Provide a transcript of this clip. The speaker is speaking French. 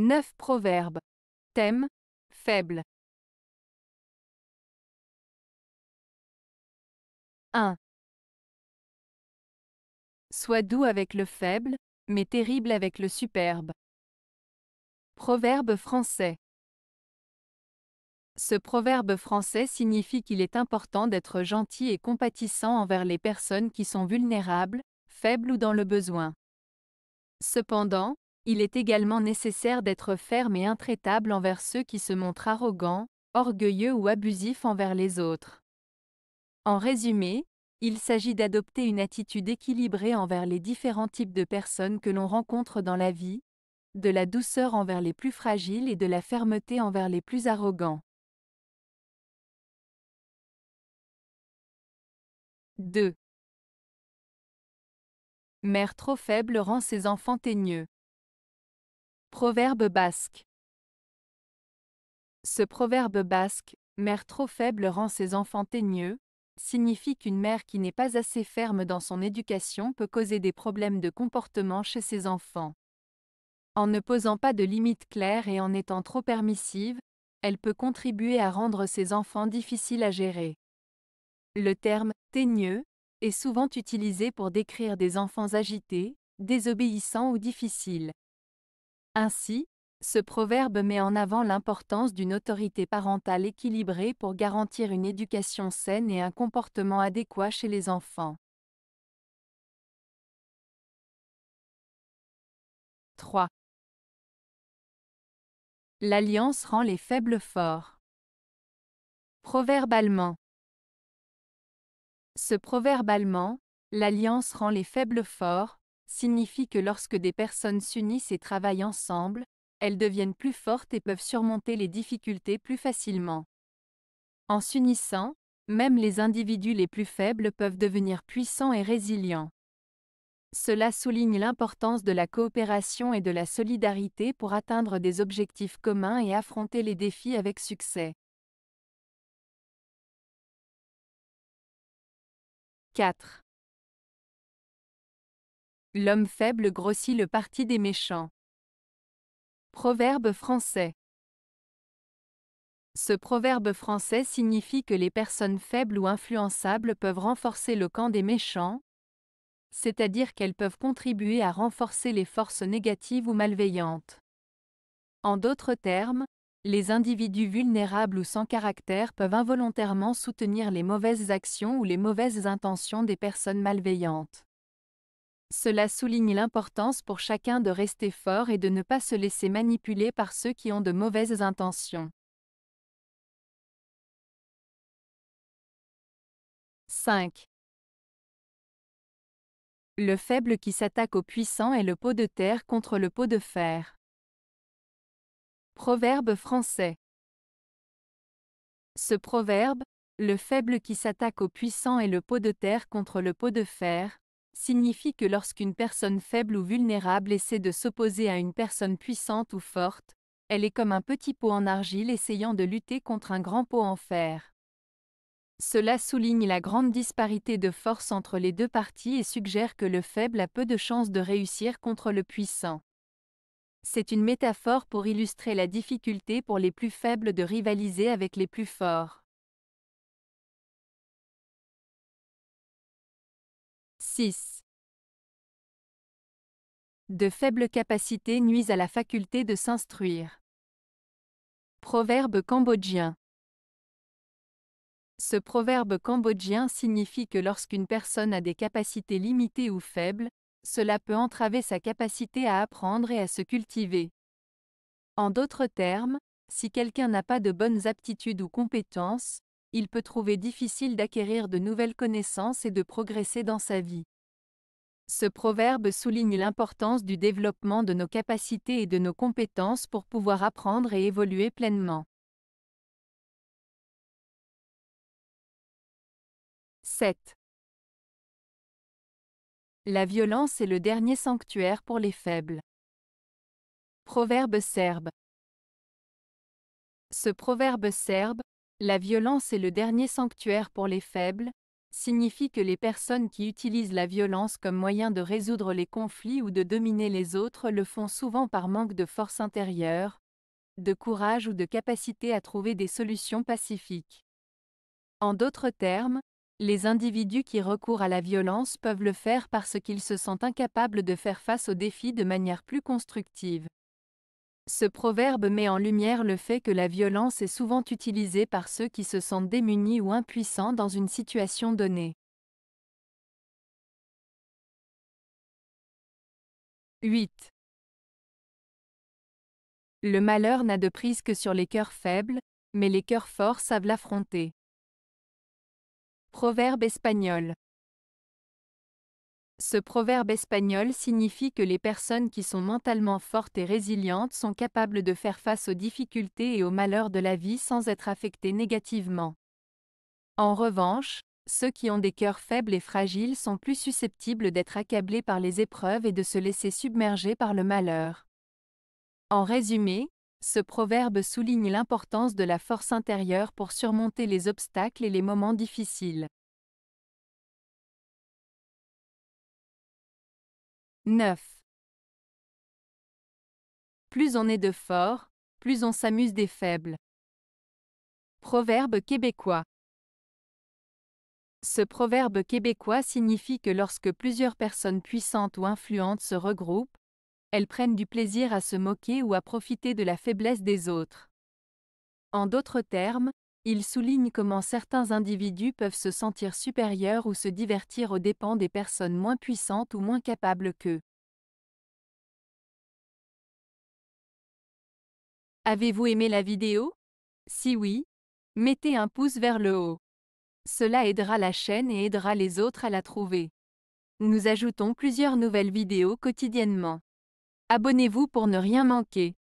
9 proverbes. Thème Faible. 1. Sois doux avec le faible, mais terrible avec le superbe. Proverbe français. Ce proverbe français signifie qu'il est important d'être gentil et compatissant envers les personnes qui sont vulnérables, faibles ou dans le besoin. Cependant, il est également nécessaire d'être ferme et intraitable envers ceux qui se montrent arrogants, orgueilleux ou abusifs envers les autres. En résumé, il s'agit d'adopter une attitude équilibrée envers les différents types de personnes que l'on rencontre dans la vie, de la douceur envers les plus fragiles et de la fermeté envers les plus arrogants. 2. Mère trop faible rend ses enfants teigneux. Proverbe basque. Ce proverbe basque, mère trop faible rend ses enfants teigneux, signifie qu'une mère qui n'est pas assez ferme dans son éducation peut causer des problèmes de comportement chez ses enfants. En ne posant pas de limites claires et en étant trop permissive, elle peut contribuer à rendre ses enfants difficiles à gérer. Le terme teigneux est souvent utilisé pour décrire des enfants agités, désobéissants ou difficiles. Ainsi, ce proverbe met en avant l'importance d'une autorité parentale équilibrée pour garantir une éducation saine et un comportement adéquat chez les enfants. 3. L'alliance rend les faibles forts. Proverbe allemand. Ce proverbe allemand, l'alliance rend les faibles forts, signifie que lorsque des personnes s'unissent et travaillent ensemble, elles deviennent plus fortes et peuvent surmonter les difficultés plus facilement. En s'unissant, même les individus les plus faibles peuvent devenir puissants et résilients. Cela souligne l'importance de la coopération et de la solidarité pour atteindre des objectifs communs et affronter les défis avec succès. 4. L'homme faible grossit le parti des méchants. Proverbe français. Ce proverbe français signifie que les personnes faibles ou influençables peuvent renforcer le camp des méchants, c'est-à-dire qu'elles peuvent contribuer à renforcer les forces négatives ou malveillantes. En d'autres termes, les individus vulnérables ou sans caractère peuvent involontairement soutenir les mauvaises actions ou les mauvaises intentions des personnes malveillantes. Cela souligne l'importance pour chacun de rester fort et de ne pas se laisser manipuler par ceux qui ont de mauvaises intentions. 5. Le faible qui s'attaque au puissant est le pot de terre contre le pot de fer. Proverbe français. Ce proverbe, le faible qui s'attaque au puissant est le pot de terre contre le pot de fer, signifie que lorsqu'une personne faible ou vulnérable essaie de s'opposer à une personne puissante ou forte, elle est comme un petit pot en argile essayant de lutter contre un grand pot en fer. Cela souligne la grande disparité de force entre les deux parties et suggère que le faible a peu de chances de réussir contre le puissant. C'est une métaphore pour illustrer la difficulté pour les plus faibles de rivaliser avec les plus forts. 6. De faibles capacités nuisent à la faculté de s'instruire. Proverbe cambodgien. Ce proverbe cambodgien signifie que lorsqu'une personne a des capacités limitées ou faibles, cela peut entraver sa capacité à apprendre et à se cultiver. En d'autres termes, si quelqu'un n'a pas de bonnes aptitudes ou compétences, il peut trouver difficile d'acquérir de nouvelles connaissances et de progresser dans sa vie. Ce proverbe souligne l'importance du développement de nos capacités et de nos compétences pour pouvoir apprendre et évoluer pleinement. 7. La violence est le dernier sanctuaire pour les faibles. Proverbe serbe. Ce proverbe serbe, la violence est le dernier sanctuaire pour les faibles, signifie que les personnes qui utilisent la violence comme moyen de résoudre les conflits ou de dominer les autres le font souvent par manque de force intérieure, de courage ou de capacité à trouver des solutions pacifiques. En d'autres termes, les individus qui recourent à la violence peuvent le faire parce qu'ils se sentent incapables de faire face aux défis de manière plus constructive. Ce proverbe met en lumière le fait que la violence est souvent utilisée par ceux qui se sentent démunis ou impuissants dans une situation donnée. 8. Le malheur n'a de prise que sur les cœurs faibles, mais les cœurs forts savent l'affronter. Proverbe espagnol. Ce proverbe espagnol signifie que les personnes qui sont mentalement fortes et résilientes sont capables de faire face aux difficultés et aux malheurs de la vie sans être affectées négativement. En revanche, ceux qui ont des cœurs faibles et fragiles sont plus susceptibles d'être accablés par les épreuves et de se laisser submerger par le malheur. En résumé, ce proverbe souligne l'importance de la force intérieure pour surmonter les obstacles et les moments difficiles. 9. Plus on est de forts, plus on s'amuse des faibles. Proverbe québécois. Ce proverbe québécois signifie que lorsque plusieurs personnes puissantes ou influentes se regroupent, elles prennent du plaisir à se moquer ou à profiter de la faiblesse des autres. En d'autres termes, il souligne comment certains individus peuvent se sentir supérieurs ou se divertir aux dépens des personnes moins puissantes ou moins capables qu'eux. Avez-vous aimé la vidéo Si oui, mettez un pouce vers le haut. Cela aidera la chaîne et aidera les autres à la trouver. Nous ajoutons plusieurs nouvelles vidéos quotidiennement. Abonnez-vous pour ne rien manquer.